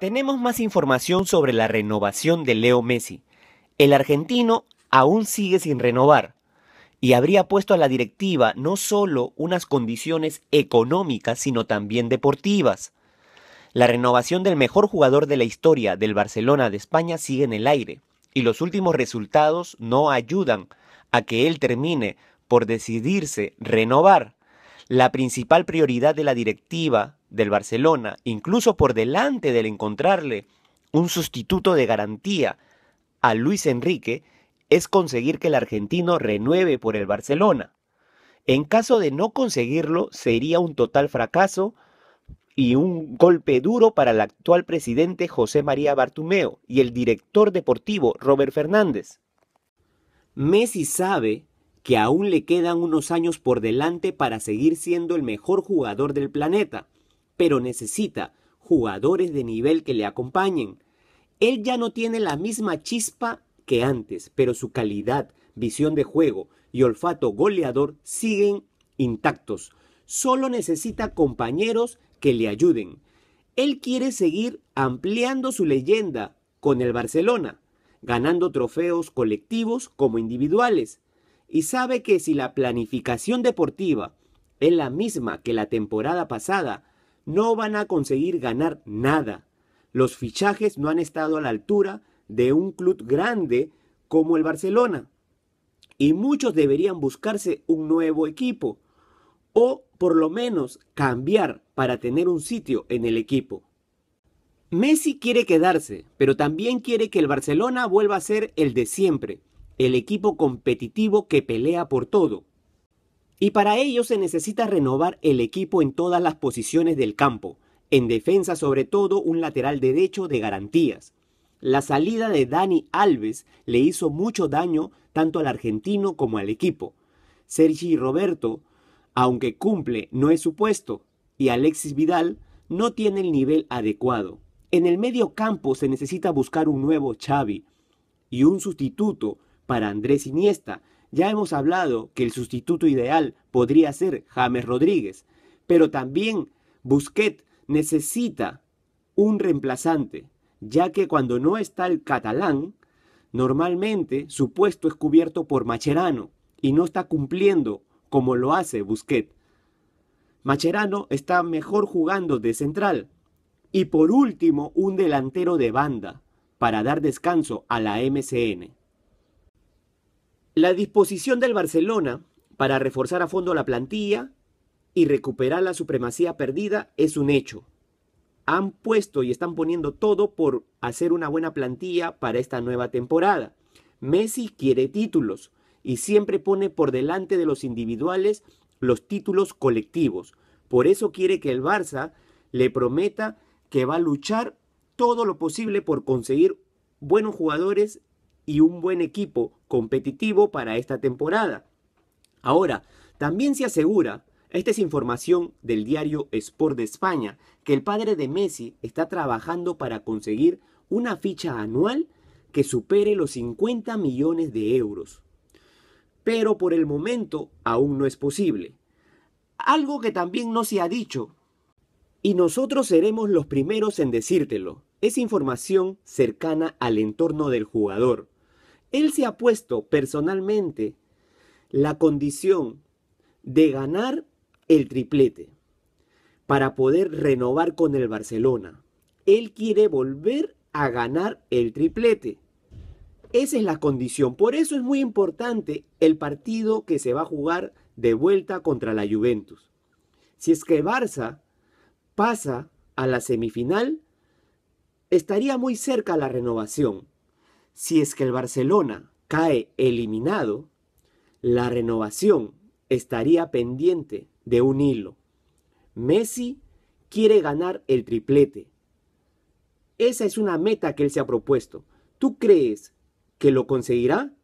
Tenemos más información sobre la renovación de Leo Messi. El argentino aún sigue sin renovar y habría puesto a la directiva no solo unas condiciones económicas, sino también deportivas. La renovación del mejor jugador de la historia del Barcelona de España sigue en el aire y los últimos resultados no ayudan a que él termine por decidirse renovar. La principal prioridad de la directiva del Barcelona, incluso por delante del encontrarle un sustituto de garantía a Luis Enrique, es conseguir que el argentino renueve por el Barcelona. En caso de no conseguirlo, sería un total fracaso y un golpe duro para el actual presidente José María Bartumeo y el director deportivo Robert Fernández. Messi sabe que aún le quedan unos años por delante para seguir siendo el mejor jugador del planeta pero necesita jugadores de nivel que le acompañen. Él ya no tiene la misma chispa que antes, pero su calidad, visión de juego y olfato goleador siguen intactos. Solo necesita compañeros que le ayuden. Él quiere seguir ampliando su leyenda con el Barcelona, ganando trofeos colectivos como individuales, y sabe que si la planificación deportiva es la misma que la temporada pasada, no van a conseguir ganar nada. Los fichajes no han estado a la altura de un club grande como el Barcelona. Y muchos deberían buscarse un nuevo equipo o por lo menos cambiar para tener un sitio en el equipo. Messi quiere quedarse, pero también quiere que el Barcelona vuelva a ser el de siempre, el equipo competitivo que pelea por todo. Y para ello se necesita renovar el equipo en todas las posiciones del campo, en defensa sobre todo un lateral derecho de garantías. La salida de Dani Alves le hizo mucho daño tanto al argentino como al equipo. Sergi Roberto, aunque cumple, no es su puesto, y Alexis Vidal no tiene el nivel adecuado. En el medio campo se necesita buscar un nuevo Xavi y un sustituto para Andrés Iniesta, ya hemos hablado que el sustituto ideal podría ser James Rodríguez, pero también Busquets necesita un reemplazante, ya que cuando no está el catalán, normalmente su puesto es cubierto por Macherano y no está cumpliendo como lo hace Busquets. Macherano está mejor jugando de central. Y por último, un delantero de banda para dar descanso a la MCN. La disposición del Barcelona para reforzar a fondo la plantilla y recuperar la supremacía perdida es un hecho. Han puesto y están poniendo todo por hacer una buena plantilla para esta nueva temporada. Messi quiere títulos y siempre pone por delante de los individuales los títulos colectivos. Por eso quiere que el Barça le prometa que va a luchar todo lo posible por conseguir buenos jugadores y un buen equipo competitivo para esta temporada. Ahora, también se asegura, esta es información del diario Sport de España, que el padre de Messi está trabajando para conseguir una ficha anual que supere los 50 millones de euros. Pero por el momento aún no es posible. Algo que también no se ha dicho. Y nosotros seremos los primeros en decírtelo es información cercana al entorno del jugador. Él se ha puesto personalmente la condición de ganar el triplete para poder renovar con el Barcelona. Él quiere volver a ganar el triplete. Esa es la condición. Por eso es muy importante el partido que se va a jugar de vuelta contra la Juventus. Si es que Barça pasa a la semifinal, estaría muy cerca la renovación. Si es que el Barcelona cae eliminado, la renovación estaría pendiente de un hilo. Messi quiere ganar el triplete. Esa es una meta que él se ha propuesto. ¿Tú crees que lo conseguirá?